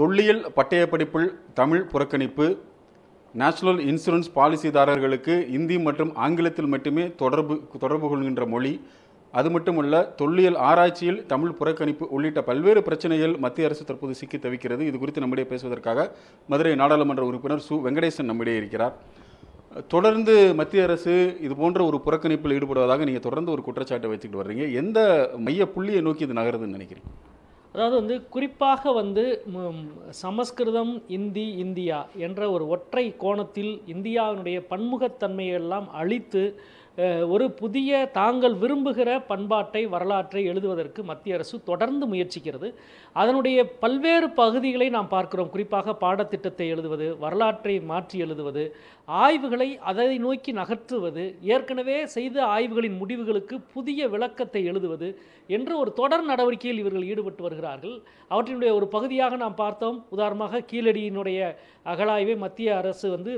தொல்லியல் பட்டயப்படிப்பில் தமிழ் புறக்கணிப்பு national insurance பாலிசிதாரர்களுக்கு Hindi மற்றும் ஆங்கிலத்தில் மட்டுமே தொடர்பு தொடர்பு கொள்கின்ற மொழி அது மட்டுமல்ல தொல்லியல் ஆராய்ச்சியில் தமிழ் புறக்கணிப்பு உள்ளிட்ட பல்வேறு பிரச்சனைகள் மத்திய அரசு தற்போது சிக்கி தவிக்கிறது இது குறித்து நம்முடைய பேசுவதற்காக மதுரை நாடாளுமன்ற உறுப்பினர் சு வெங்கடேசன் நம்முடைய இருக்கிறார் தொடர்ந்து மத்திய அரசு இது போன்ற ஒரு புறக்கணிப்பில் ஈடுபடுவதாக நீங்கள் தொடர்ந்து ஒரு குற்றச்சாட்டை வச்சுக்கிட்டு வர்றீங்க எந்த மைய புள்ளியை நோக்கி இது நகருதுன்னு நினைக்கிறீங்க அதாவது வந்து குறிப்பாக வந்து சமஸ்கிருதம் இந்தி இந்தியா என்ற ஒரு ஒற்றை கோணத்தில் இந்தியாவினுடைய பன்முகத்தன்மையெல்லாம் அழித்து ஒரு புதிய தாங்கள் விரும்புகிற பண்பாட்டை வரலாற்றை எழுதுவதற்கு மத்திய அரசு தொடர்ந்து முயற்சிக்கிறது அதனுடைய பல்வேறு பகுதிகளை நாம் பார்க்கிறோம் குறிப்பாக பாடத்திட்டத்தை எழுதுவது வரலாற்றை மாற்றி எழுதுவது ஆய்வுகளை அதை நோக்கி நகர்த்துவது ஏற்கனவே செய்த ஆய்வுகளின் முடிவுகளுக்கு புதிய விளக்கத்தை எழுதுவது என்று ஒரு தொடர் நடவடிக்கையில் இவர்கள் ஈடுபட்டு வருகிறார்கள் அவற்றினுடைய ஒரு பகுதியாக நாம் பார்த்தோம் உதாரணமாக கீழடியினுடைய அகழாய்வை மத்திய அரசு வந்து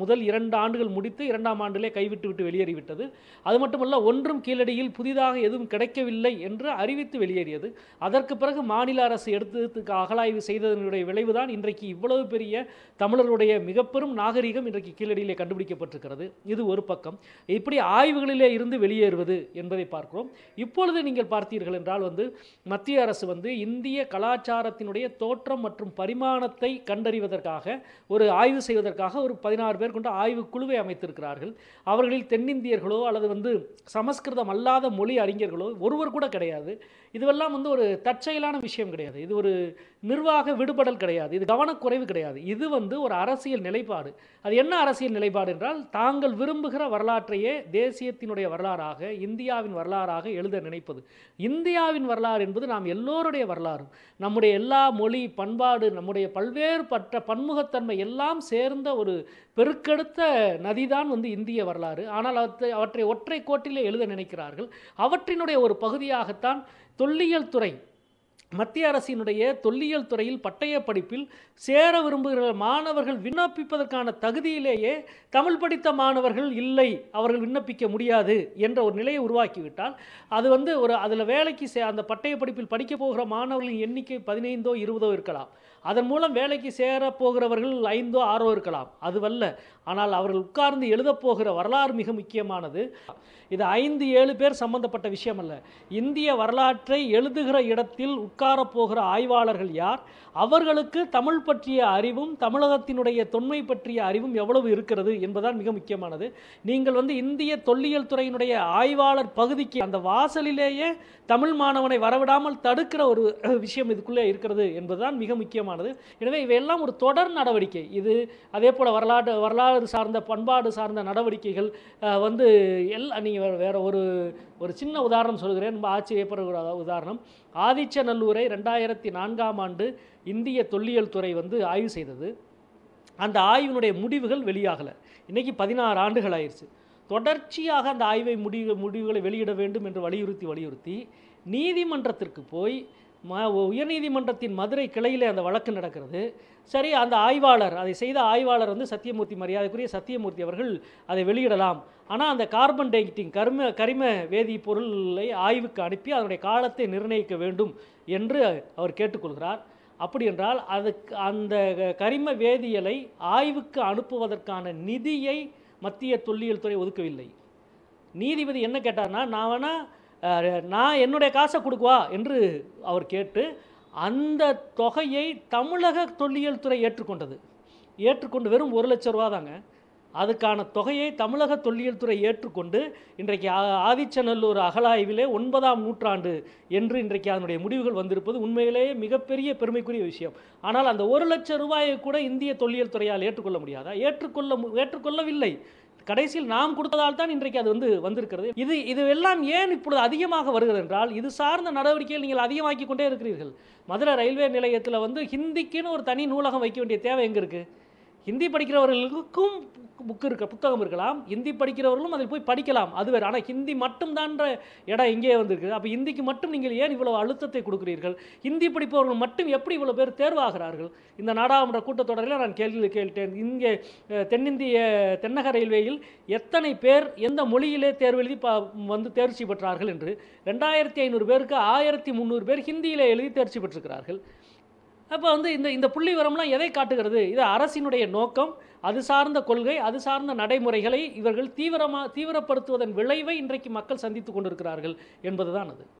முதல் இரண்டு ஆண்டுகள் முடித்து இரண்டாம் ஆண்டிலே கைவிட்டு விட்டு வெளியே வெளியேறிவிட்டது அது மட்டுமல்ல ஒன்றும் கீழடியில் புதிதாக எதுவும் கிடைக்கவில்லை என்று அறிவித்து வெளியேறியது அதற்கு பிறகு மாநில அரசு எடுத்ததுக்கு அகலாய்வு செய்ததனுடைய விளைவுதான் இன்றைக்கு இவ்வளவு பெரிய தமிழருடைய மிக பெரும் நாகரிகம் இன்றைக்கு கீழடியிலே கண்டுபிடிக்கப்பட்டிருக்கிறது இது ஒரு பக்கம் இப்படி ஆய்வுகளிலே இருந்து வெளியேறுவது என்பதை பார்க்கிறோம் இப்பொழுது நீங்கள் பார்த்தீர்கள் என்றால் வந்து மத்திய அரசு வந்து இந்திய கலாச்சாரத்தினுடைய தோற்றம் மற்றும் பரிமாணத்தை கண்டறிவதற்காக ஒரு ஆய்வு செய்வதற்காக ஒரு பதினாறு பேர் கொண்ட ஆய்வு குழுவை அமைத்திருக்கிறார்கள் அவர்களில் தென் தென்னிந்தியர்களோ அல்லது வந்து சமஸ்கிருதம் அல்லாத மொழி அறிஞர்களோ ஒருவர் கூட கிடையாது இதுவெல்லாம் வந்து ஒரு தற்செயலான விஷயம் கிடையாது இது ஒரு நிர்வாக விடுபடல் கிடையாது இது கவனக்குறைவு கிடையாது இது வந்து ஒரு அரசியல் நிலைப்பாடு அது என்ன அரசியல் நிலைப்பாடு என்றால் தாங்கள் விரும்புகிற வரலாற்றையே தேசியத்தினுடைய வரலாறாக இந்தியாவின் வரலாறாக எழுத நினைப்பது இந்தியாவின் வரலாறு என்பது நாம் எல்லோருடைய வரலாறு நம்முடைய எல்லா மொழி பண்பாடு நம்முடைய பல்வேறு பற்ற பன்முகத்தன்மை எல்லாம் சேர்ந்த ஒரு பெருக்கெடுத்த நதிதான் வந்து இந்திய வரலாறு ஆனால் அவற்றை அவற்றை ஒற்றை கோட்டிலே எழுத நினைக்கிறார்கள் அவற்றினுடைய ஒரு பகுதியாகத்தான் தொல்லியல் துறை மத்திய அரசினுடைய தொல்லியல் துறையில் பட்டய படிப்பில் சேர விரும்புகிற மாணவர்கள் விண்ணப்பிப்பதற்கான தகுதியிலேயே தமிழ் படித்த மாணவர்கள் இல்லை அவர்கள் விண்ணப்பிக்க முடியாது என்ற ஒரு நிலையை உருவாக்கிவிட்டால் அது வந்து ஒரு அதில் வேலைக்கு சே அந்த பட்டய படிப்பில் படிக்கப் போகிற மாணவர்களின் எண்ணிக்கை பதினைந்தோ இருபதோ இருக்கலாம் அதன் மூலம் வேலைக்கு சேரப்போகிறவர்கள் போகிறவர்கள் ஐந்தோ ஆறோ இருக்கலாம் அதுவல்ல ஆனால் அவர்கள் உட்கார்ந்து எழுதப்போகிற வரலாறு மிக முக்கியமானது இது ஐந்து ஏழு பேர் சம்பந்தப்பட்ட விஷயம் அல்ல இந்திய வரலாற்றை எழுதுகிற இடத்தில் உட்காரப் போகிற ஆய்வாளர்கள் யார் அவர்களுக்கு தமிழ் பற்றிய அறிவும் தமிழகத்தினுடைய தொன்மை பற்றிய அறிவும் எவ்வளவு இருக்கிறது என்பதால் மிக முக்கியமானது நீங்கள் வந்து இந்திய தொல்லியல் துறையினுடைய ஆய்வாளர் பகுதிக்கு அந்த வாசலிலேயே தமிழ் மாணவனை வரவிடாமல் தடுக்கிற ஒரு விஷயம் இதுக்குள்ளே இருக்கிறது என்பதுதான் மிக முக்கியமானது எனவே இவையெல்லாம் ஒரு தொடர் நடவடிக்கை இது அதே போல் வரலாற்று வரலாறு சார்ந்த பண்பாடு சார்ந்த நடவடிக்கைகள் வந்து எல் நீங்கள் வேறு ஒரு ஒரு சின்ன உதாரணம் சொல்கிறேன் ரொம்ப ஆச்சரியப்படுகிற உதாரணம் ஆதிச்சநல்லூரை ரெண்டாயிரத்தி நான்காம் ஆண்டு இந்திய தொல்லியல் துறை வந்து ஆய்வு செய்தது அந்த ஆய்வினுடைய முடிவுகள் வெளியாகலை இன்றைக்கி பதினாறு ஆண்டுகள் ஆயிடுச்சு தொடர்ச்சியாக அந்த ஆய்வை முடிவு முடிவுகளை வெளியிட வேண்டும் என்று வலியுறுத்தி வலியுறுத்தி நீதிமன்றத்திற்கு போய் ம உயர்நீதிமன்றத்தின் மதுரை கிளையில் அந்த வழக்கு நடக்கிறது சரி அந்த ஆய்வாளர் அதை செய்த ஆய்வாளர் வந்து சத்தியமூர்த்தி மரியாதைக்குரிய சத்தியமூர்த்தி அவர்கள் அதை வெளியிடலாம் ஆனால் அந்த கார்பன் டைக்டிங் கரும கரிம வேதிப்பொருளை ஆய்வுக்கு அனுப்பி அதனுடைய காலத்தை நிர்ணயிக்க வேண்டும் என்று அவர் கேட்டுக்கொள்கிறார் அப்படி என்றால் அதுக்கு அந்த கரிம வேதியியலை ஆய்வுக்கு அனுப்புவதற்கான நிதியை மத்திய தொல்லியல் துறை ஒதுக்கவில்லை நீதிபதி என்ன கேட்டார்னா நான் வேணால் நான் என்னுடைய காசை கொடுக்குவா என்று அவர் கேட்டு அந்த தொகையை தமிழக தொல்லியல் துறை ஏற்றுக்கொண்டது ஏற்றுக்கொண்டு வெறும் ஒரு லட்ச ரூபா தாங்க அதுக்கான தொகையை தமிழக தொல்லியல் துறை ஏற்றுக்கொண்டு இன்றைக்கு ஆதிச்சநல்லூர் அகலாய்விலே ஒன்பதாம் நூற்றாண்டு என்று இன்றைக்கு அதனுடைய முடிவுகள் வந்திருப்பது உண்மையிலேயே மிகப்பெரிய பெருமைக்குரிய விஷயம் ஆனால் அந்த ஒரு லட்ச ரூபாயை கூட இந்திய தொல்லியல் துறையால் ஏற்றுக்கொள்ள முடியாதா ஏற்றுக்கொள்ள ஏற்றுக்கொள்ளவில்லை கடைசியில் நாம் கொடுத்ததால் தான் இன்றைக்கு அது வந்து வந்திருக்கிறது இது இது எல்லாம் ஏன் இப்பொழுது அதிகமாக வருகிறது என்றால் இது சார்ந்த நடவடிக்கைகள் நீங்கள் அதிகமாக்கி கொண்டே இருக்கிறீர்கள் மதுரை ரயில்வே நிலையத்தில் வந்து ஹிந்திக்குன்னு ஒரு தனி நூலகம் வைக்க வேண்டிய தேவை எங்கே இருக்குது ஹிந்தி படிக்கிறவர்களுக்கும் புக்கு இருக்க புத்தகம் இருக்கலாம் ஹிந்தி படிக்கிறவர்களும் அதில் போய் படிக்கலாம் அது வேறு ஆனால் ஹிந்தி மட்டும்தான்ற இடம் இங்கே வந்திருக்குது அப்போ ஹிந்திக்கு மட்டும் நீங்கள் ஏன் இவ்வளோ அழுத்தத்தை கொடுக்குறீர்கள் ஹிந்தி படிப்பவர்கள் மட்டும் எப்படி இவ்வளோ பேர் தேர்வாகிறார்கள் இந்த நாடாளுமன்ற கூட்டத்தொடரில் நான் கேள்வி கேட்டேன் இங்கே தென்னிந்திய தென்னக ரயில்வேயில் எத்தனை பேர் எந்த மொழியிலே தேர்வு எழுதி வந்து தேர்ச்சி பெற்றார்கள் என்று ரெண்டாயிரத்தி ஐநூறு பேருக்கு ஆயிரத்தி முந்நூறு பேர் ஹிந்தியிலே எழுதி தேர்ச்சி பெற்றிருக்கிறார்கள் அப்போ வந்து இந்த இந்த புள்ளி விவரம்லாம் எதை காட்டுகிறது இது அரசினுடைய நோக்கம் அது சார்ந்த கொள்கை அது சார்ந்த நடைமுறைகளை இவர்கள் தீவிரமாக தீவிரப்படுத்துவதன் விளைவை இன்றைக்கு மக்கள் சந்தித்து கொண்டிருக்கிறார்கள் என்பது தான் அது